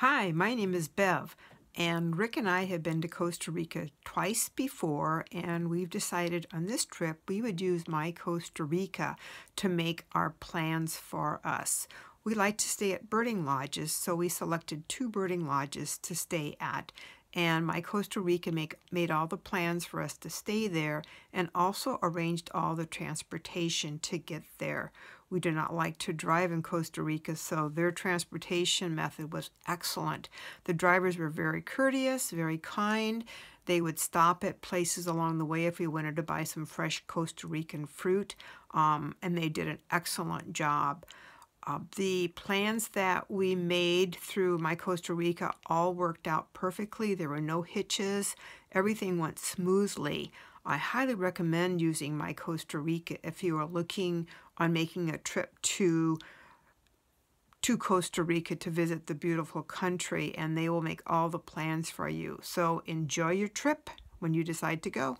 Hi, my name is Bev, and Rick and I have been to Costa Rica twice before, and we've decided on this trip we would use My Costa Rica to make our plans for us. We like to stay at birding lodges, so we selected two birding lodges to stay at and my Costa Rica make, made all the plans for us to stay there and also arranged all the transportation to get there. We do not like to drive in Costa Rica, so their transportation method was excellent. The drivers were very courteous, very kind. They would stop at places along the way if we wanted to buy some fresh Costa Rican fruit, um, and they did an excellent job. Uh, the plans that we made through my Costa Rica all worked out perfectly. There were no hitches. Everything went smoothly. I highly recommend using my Costa Rica if you are looking on making a trip to to Costa Rica to visit the beautiful country and they will make all the plans for you. So enjoy your trip when you decide to go.